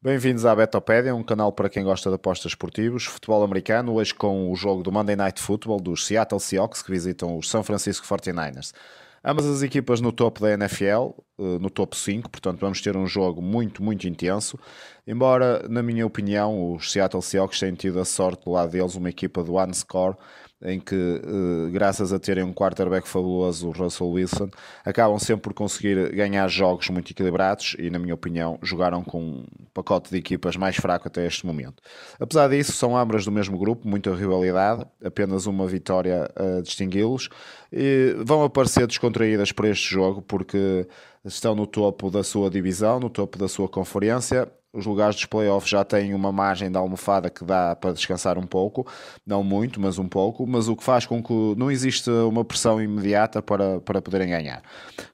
Bem-vindos à Betopédia, um canal para quem gosta de apostas esportivas, futebol americano, hoje com o jogo do Monday Night Football dos Seattle Seahawks que visitam os São Francisco 49ers. Ambas as equipas no topo da NFL, eh, no topo 5, portanto vamos ter um jogo muito, muito intenso. Embora, na minha opinião, os Seattle Seahawks tenham tido a sorte do lado deles, uma equipa do One Score, em que, eh, graças a terem um quarterback fabuloso, o Russell Wilson, acabam sempre por conseguir ganhar jogos muito equilibrados e, na minha opinião, jogaram com um pacote de equipas mais fraco até este momento. Apesar disso, são ambas do mesmo grupo, muita rivalidade, apenas uma vitória a distingui-los. E vão aparecer descontraídas para este jogo porque estão no topo da sua divisão, no topo da sua conferência os lugares dos playoffs já têm uma margem da almofada que dá para descansar um pouco, não muito, mas um pouco, mas o que faz com que não exista uma pressão imediata para, para poderem ganhar.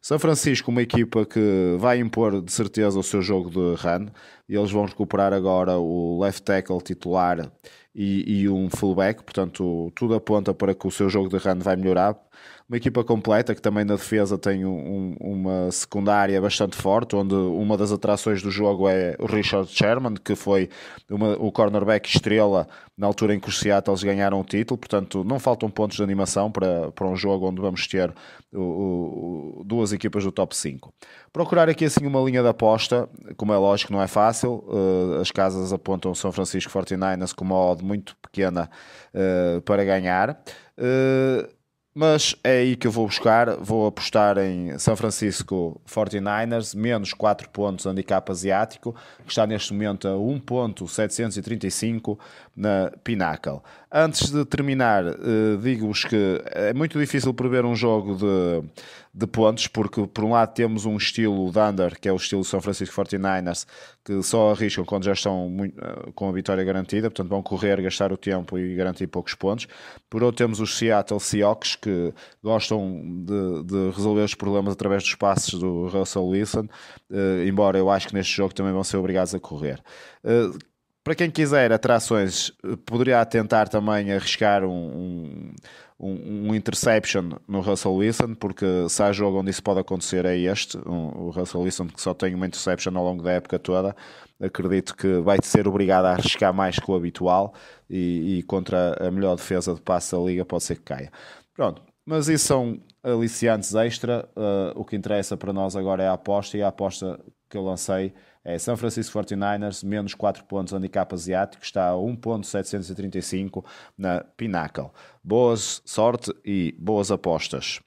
São Francisco, uma equipa que vai impor de certeza o seu jogo de run, e eles vão recuperar agora o left tackle titular e, e, um fullback, portanto tudo aponta para que o seu jogo de run vai melhorar. Uma equipa completa que também na defesa tem um, uma secundária bastante forte, onde uma das atrações do jogo é o Richard Sherman, que foi uma, o cornerback estrela na altura em que os Seattles ganharam o título, portanto não faltam pontos de animação para, para um jogo onde vamos ter o, o, duas equipas do top 5. Procurar aqui assim uma linha de aposta, como é lógico, não é fácil, eh, as casas apontam São Francisco 49ers como odd muito pequena uh, para ganhar. Uh, mas é aí que eu vou buscar. Vou apostar em São Francisco 49ers, menos 4 pontos handicap asiático, que está neste momento a 1.735 na Pinnacle. Antes de terminar, eh, digo-vos que é muito difícil prever um jogo de de pontos, porque por um lado temos um estilo Dunder, que é o estilo São Francisco 49ers, que só arriscam quando já estão muito, eh, com a vitória garantida, portanto vão correr, gastar o tempo e garantir poucos pontos. Por outro temos os Seattle Seahawks, que gostam de, de resolver os problemas através dos passes do Russell Wilson, eh, embora eu acho que neste jogo também vão ser obrigados a correr eh, para quem quiser atrações, poderia tentar também arriscar um, um, um, interception no Russell Wilson, porque se há jogo onde isso pode acontecer é este. Um, o Russell Wilson, que só tem uma interception ao longo da época toda, acredito que vai ser obrigado a arriscar mais que o habitual e, e contra a melhor defesa de passe da liga pode ser que caia. Pronto, mas isso são aliciantes extra. Uh, o que interessa para nós agora é a aposta e a aposta que eu lancei é São Francisco 49ers, menos 4 pontos, handicap asiático, está a 1.735 na Pinnacle. Boas sorte e boas apostas.